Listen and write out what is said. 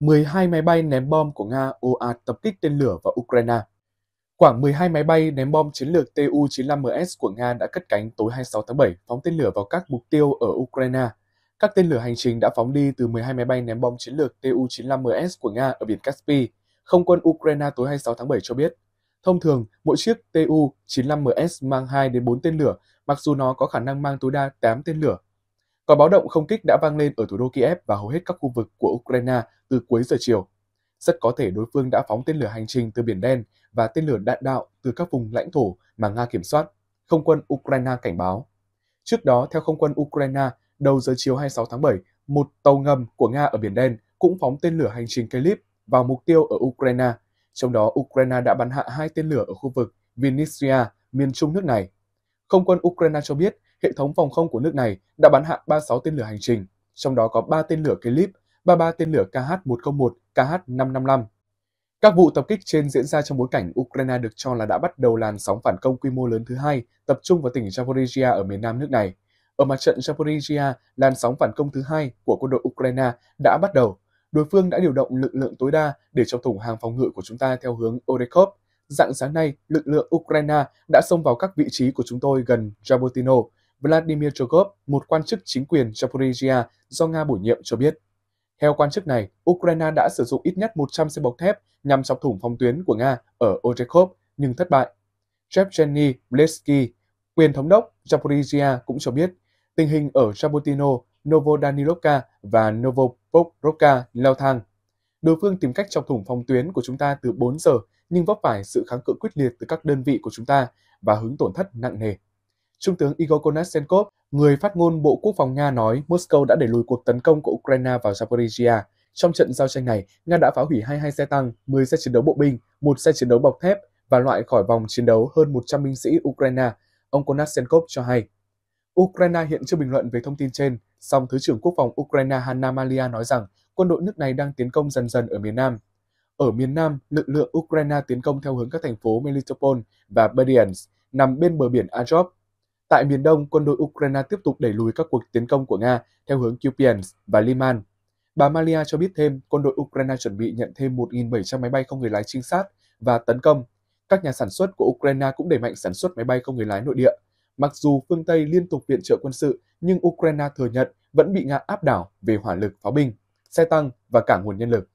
12 máy bay ném bom của Nga ồ ạt tập kích tên lửa vào Ukraine. Khoảng 12 máy bay ném bom chiến lược Tu-95MS của Nga đã cất cánh tối 26 tháng 7 phóng tên lửa vào các mục tiêu ở Ukraine. Các tên lửa hành trình đã phóng đi từ 12 máy bay ném bom chiến lược Tu-95MS của Nga ở biển Caspi, không quân Ukraine tối 26 tháng 7 cho biết. Thông thường, mỗi chiếc Tu-95MS mang 2 đến 4 tên lửa, mặc dù nó có khả năng mang tối đa 8 tên lửa Quả báo động không kích đã vang lên ở thủ đô Kiev và hầu hết các khu vực của Ukraine từ cuối giờ chiều. Rất có thể đối phương đã phóng tên lửa hành trình từ Biển Đen và tên lửa đạn đạo từ các vùng lãnh thổ mà Nga kiểm soát, không quân Ukraine cảnh báo. Trước đó, theo không quân Ukraine, đầu giờ chiều 26 tháng 7, một tàu ngầm của Nga ở Biển Đen cũng phóng tên lửa hành trình Kalib vào mục tiêu ở Ukraine. Trong đó, Ukraine đã bắn hạ hai tên lửa ở khu vực Vinnytsia, miền trung nước này. Không quân Ukraine cho biết hệ thống phòng không của nước này đã bắn hạ 36 tên lửa hành trình, trong đó có 3 tên lửa Kelip, 33 tên lửa KH-101, KH-555. Các vụ tập kích trên diễn ra trong bối cảnh Ukraine được cho là đã bắt đầu làn sóng phản công quy mô lớn thứ hai tập trung vào tỉnh Zaporizhia ở miền nam nước này. Ở mặt trận Zaporizhia, làn sóng phản công thứ hai của quân đội Ukraine đã bắt đầu. Đối phương đã điều động lực lượng tối đa để trong thủng hàng phòng ngự của chúng ta theo hướng Orekov. Dạng sáng nay, lực lượng Ukraine đã xông vào các vị trí của chúng tôi gần Jabotino, Vladimir Chogov, một quan chức chính quyền Zaporizhia do Nga bổ nhiệm cho biết. Theo quan chức này, Ukraine đã sử dụng ít nhất 100 xe bọc thép nhằm chọc thủng phòng tuyến của Nga ở Orekhov nhưng thất bại. Shevcheny Blesky, quyền thống đốc Zaporizhia cũng cho biết, tình hình ở Zabotino, Novodanilovka và Novopokrovka leo thang. Đối phương tìm cách chọc thủng phòng tuyến của chúng ta từ 4 giờ nhưng vấp phải sự kháng cự quyết liệt từ các đơn vị của chúng ta và hứng tổn thất nặng nề. Trung tướng Igor Konashenkov, người phát ngôn Bộ Quốc phòng Nga nói Moscow đã đẩy lùi cuộc tấn công của Ukraine vào Zaporizhia. Trong trận giao tranh này, Nga đã phá hủy 22 xe tăng, 10 xe chiến đấu bộ binh, một xe chiến đấu bọc thép và loại khỏi vòng chiến đấu hơn 100 binh sĩ Ukraine, ông Konashenkov cho hay. Ukraine hiện chưa bình luận về thông tin trên, song Thứ trưởng Quốc phòng Ukraine Hanna Malia nói rằng quân đội nước này đang tiến công dần dần ở miền Nam. Ở miền Nam, lực lượng Ukraine tiến công theo hướng các thành phố Melitopol và Berdyansk nằm bên bờ biển Azov Tại miền đông, quân đội Ukraine tiếp tục đẩy lùi các cuộc tiến công của Nga theo hướng Kupiansk và Liman. Bà Malia cho biết thêm, quân đội Ukraine chuẩn bị nhận thêm 1.700 máy bay không người lái trinh sát và tấn công. Các nhà sản xuất của Ukraine cũng đẩy mạnh sản xuất máy bay không người lái nội địa. Mặc dù phương Tây liên tục viện trợ quân sự, nhưng Ukraine thừa nhận vẫn bị Nga áp đảo về hỏa lực pháo binh, xe tăng và cả nguồn nhân lực.